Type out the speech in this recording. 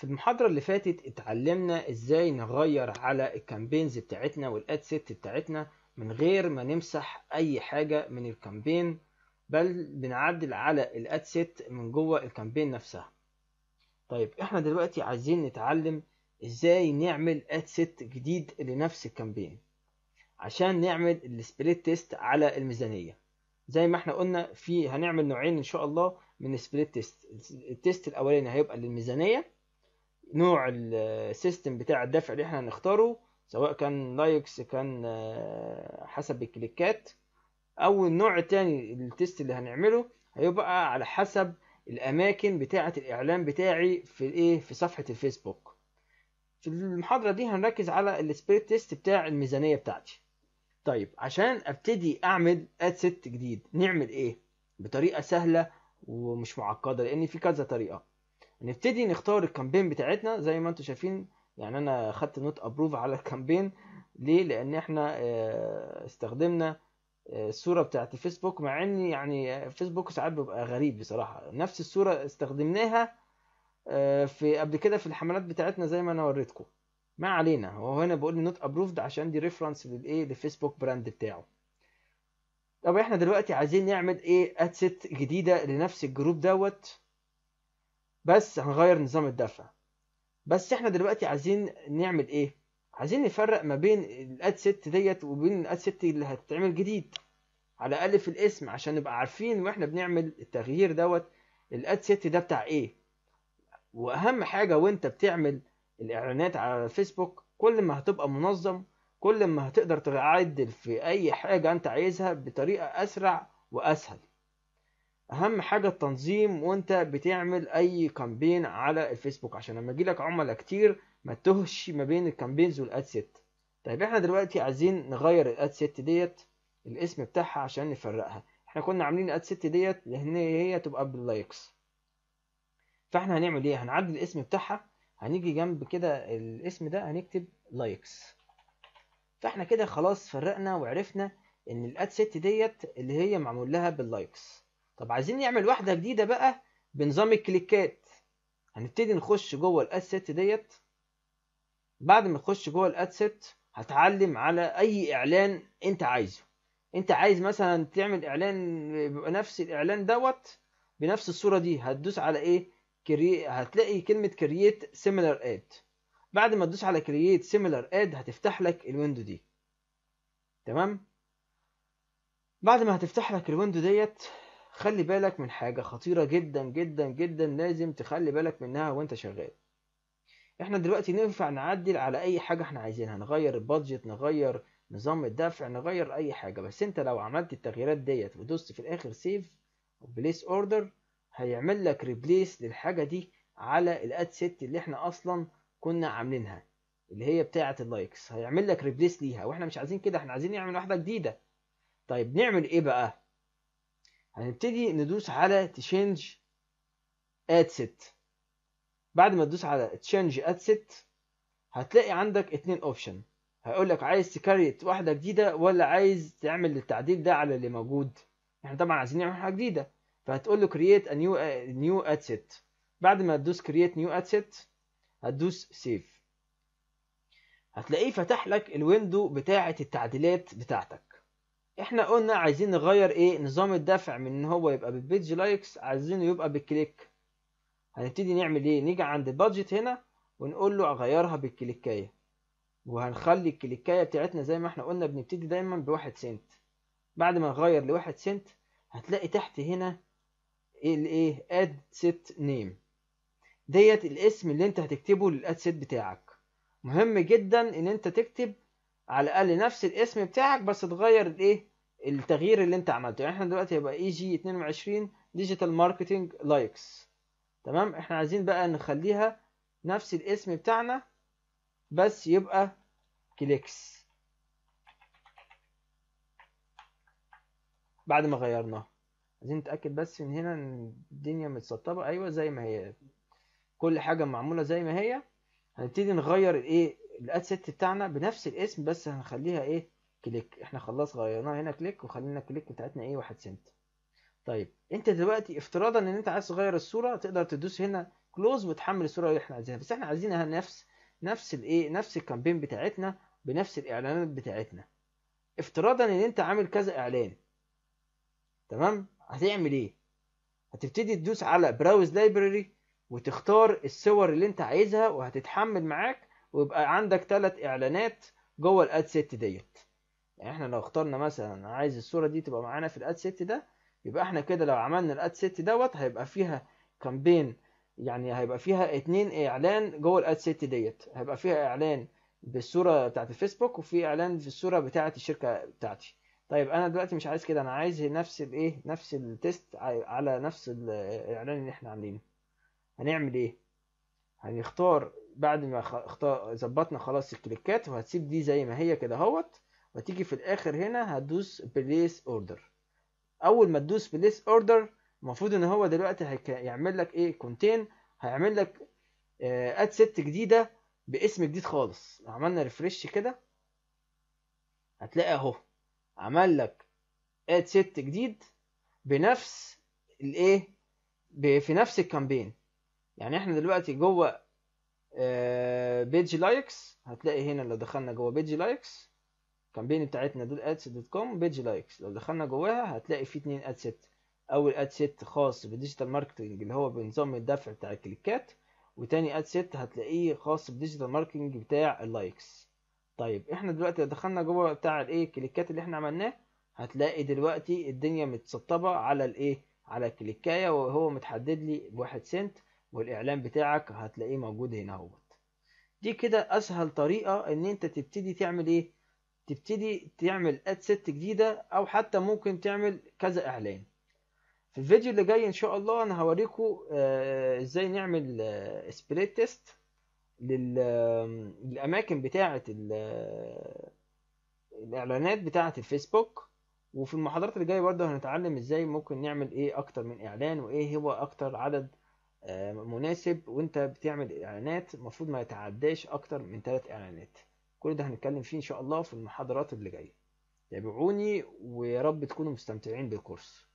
في المحاضرة اللي فاتت اتعلمنا ازاي نغير على الكامبينز بتاعتنا والاد سيت بتاعتنا من غير ما نمسح اي حاجة من الكامبين بل بنعدل على الاد سيت من جوه الكامبين نفسها طيب احنا دلوقتي عايزين نتعلم ازاي نعمل اد سيت جديد لنفس الكامبين عشان نعمل السبليت تيست على الميزانية زي ما احنا قلنا في هنعمل نوعين ان شاء الله من السبليت تيست التيست الاولاني هيبقى للميزانية نوع السيستم بتاع الدفع اللي احنا هنختاره سواء كان لايكس كان آه، حسب الكليكات او النوع التاني التست اللي هنعمله هيبقى على حسب الاماكن بتاعه الاعلان بتاعي في الايه في صفحه الفيسبوك في المحاضره دي هنركز على السبريد تيست بتاع الميزانيه بتاعتي طيب عشان ابتدي اعمل اد ست جديد نعمل ايه بطريقه سهله ومش معقده لان في كذا طريقه نبتدي نختار الكامبين بتاعتنا زي ما انتم شايفين يعني انا خدت نوت ابروف على الكامبين ليه لان احنا آه، استخدمنا آه، الصوره بتاعت الفيسبوك مع ان يعني فيسبوك ساعات بيبقى غريب بصراحه نفس الصوره استخدمناها آه، في قبل كده في الحملات بتاعتنا زي ما انا وريتكم ما علينا هو هنا بقول لي نوت ابروفد عشان دي ريفرنس للايه للفيسبوك براند بتاعه طب احنا دلوقتي عايزين نعمل ايه ادسيت جديده لنفس الجروب دوت بس هنغير نظام الدفع بس احنا دلوقتي عايزين نعمل ايه عايزين نفرق ما بين الاد ست ديت وبين الاد ست اللي هتتعمل جديد على الاقل في الاسم عشان نبقى عارفين واحنا بنعمل التغيير دوت الاد ست ده بتاع ايه واهم حاجه وانت بتعمل الاعلانات على الفيسبوك كل ما هتبقى منظم كل ما هتقدر تعدل في اي حاجه انت عايزها بطريقه اسرع واسهل اهم حاجه التنظيم وانت بتعمل اي كامبين على الفيسبوك عشان لما يجيلك عملاء كتير ما تهش ما بين الكامبينز والاد سيت طيب احنا دلوقتي عايزين نغير الاد سيت ديت الاسم بتاعها عشان نفرقها احنا كنا عاملين اد سيت ديت لان هي تبقى باللايكس فاحنا هنعمل ايه هنعدل الاسم بتاعها هنيجي جنب كده الاسم ده هنكتب لايكس فاحنا كده خلاص فرقنا وعرفنا ان الاد سيت ديت اللي هي معمول لها باللايكس طب عايزين نعمل واحدة جديدة بقى بنظام الكليكات هنبتدي نخش جوه سيت ديت بعد ما نخش جوه سيت هتعلم على اي اعلان انت عايزه انت عايز مثلا تعمل اعلان نفس الاعلان دوت بنفس الصورة دي هتدوس على ايه هتلاقي كلمة كرييت سيميلر اد بعد ما تدوس على كرييت سيميلر اد هتفتح لك الويندو دي تمام بعد ما هتفتح لك الويندو ديت خلي بالك من حاجة خطيرة جدا جدا جدا لازم تخلي بالك منها وانت شغال احنا دلوقتي ننفع نعدل على اي حاجة احنا عايزينها نغير البادجت نغير نظام الدفع نغير اي حاجة بس انت لو عملت التغييرات ديت ودوست في الاخر سيف وبليس بليس اوردر هيعمل لك ريبليس للحاجة دي على الاد سيت اللي احنا اصلا كنا عاملينها اللي هي بتاعة اللايكس هيعمل لك ريبليس ليها واحنا مش عايزين كده احنا عايزين نعمل واحدة جديدة طيب نعمل ايه بقى هنبتدي ندوس على تشينج اد سيت بعد ما تدوس على تشينج اد سيت هتلاقي عندك اتنين اوبشن هيقول لك عايز تكريت واحده جديده ولا عايز تعمل التعديل ده على اللي موجود احنا طبعا عايزين نعمل حاجه جديده فهتقول له كرييت ا نيو نيو اد ad بعد ما تدوس كرييت نيو اد سيت هتدوس سيف هتلاقيه فتح لك الويندو بتاعه التعديلات بتاعتك احنا قلنا عايزين نغير ايه نظام الدفع من ان هو يبقى بالبيج لايكس عايزينه يبقى بالكليك هنبتدي نعمل ايه نيجي عند البادجت هنا ونقول له اغيرها بالكليكايه وهنخلي الكليكايه بتاعتنا زي ما احنا قلنا بنبتدي دايما بواحد سنت بعد ما نغير لواحد سنت هتلاقي تحت هنا الايه اد سيت نيم ديت الاسم اللي انت هتكتبه للاد سيت بتاعك مهم جدا ان انت تكتب على الاقل نفس الاسم بتاعك بس تغير الايه التغيير اللي انت عملته يعني احنا دلوقتي هيبقى اي جي 22 ديجيتال ماركتنج لايكس تمام احنا عايزين بقى نخليها نفس الاسم بتاعنا بس يبقى كليكس بعد ما غيرناها عايزين نتاكد بس من هنا ان الدنيا متسطبه ايوه زي ما هي كل حاجه معموله زي ما هي هنبتدي نغير الايه الادسيت بتاعنا بنفس الاسم بس هنخليها ايه كليك احنا خلاص غيرناها هنا كليك وخلينا الكليك بتاعتنا ايه 1 سنت طيب انت دلوقتي افتراضا ان انت عايز تغير الصوره تقدر تدوس هنا كلوز وتحمل الصوره اللي احنا عايزينها بس احنا عايزينها نفس نفس الايه نفس الكامبين بتاعتنا بنفس الاعلانات بتاعتنا افتراضا ان انت عامل كذا اعلان تمام هتعمل ايه هتبتدي تدوس على براوز لايبراري وتختار الصور اللي انت عايزها وهتتحمل معاك ويبقى عندك ثلاث اعلانات جوه الاد سيت ديت يعني احنا لو اخترنا مثلا عايز الصورة دي تبقى معانا في الاد سيت ده يبقى احنا كده لو عملنا الاد سيت دوت هيبقى فيها كامبين يعني هيبقى فيها اتنين اعلان جوه الاد سيت ديت هيبقى فيها اعلان بالصورة بتاعت الفيسبوك وفي اعلان في الصورة بتاعه الشركة بتاعتي طيب انا دلوقتي مش عايز كده انا عايز نفس الايه نفس التيست على نفس الاعلان اللي احنا عاملينه هنعمل ايه هنختار بعد ما ظبطنا خلاص الكليكات وهتسيب دي زي ما هي كده اهوت وتيجي في الاخر هنا هتدوس بليس اوردر اول ما تدوس بليس اوردر المفروض ان هو دلوقتي إيه، هيعمل لك ايه كونتين هيعمل لك اد ست جديده باسم جديد خالص لو عملنا ريفرش كده هتلاقي اهو عمل لك اد ست جديد بنفس الايه في نفس الكامبين يعني احنا دلوقتي جوه بيج آه، لايكس هتلاقي هنا لو دخلنا جوه بيج لايكس الكامبين بتاعتنا دول ادس دوت كوم بيج لايكس لو دخلنا جواها هتلاقي في اتنين اد ست اول اد ست خاص بالديجيتال ماركتنج اللي هو بنظام الدفع بتاع الكليكات وتاني اد ست هتلاقيه خاص بالديجيتال ماركتنج بتاع اللايكس طيب احنا دلوقتي لو دخلنا جوه بتاع الايه الكليكات اللي احنا عملناه هتلاقي دلوقتي الدنيا متسطبه على الايه على الكليكايه وهو متحدد لي بواحد سنت والاعلان بتاعك هتلاقيه موجود هنا اهوت دي كده اسهل طريقه ان انت تبتدي تعمل ايه تبتدي تعمل اد سيت جديدة او حتى ممكن تعمل كذا اعلان في الفيديو اللي جاي ان شاء الله انا هوريكم آه، ازاي نعمل سبريد آه، تيست للاماكن بتاعة آه، الاعلانات بتاعة الفيسبوك وفي المحاضرات اللي جايه برضه هنتعلم ازاي ممكن نعمل ايه اكتر من اعلان وايه هو اكتر عدد مناسب وانت بتعمل اعلانات المفروض ما يتعداش اكتر من 3 اعلانات كل ده هنتكلم فيه إن شاء الله في المحاضرات اللي جاية تابعوني ويا رب تكونوا مستمتعين بالكورس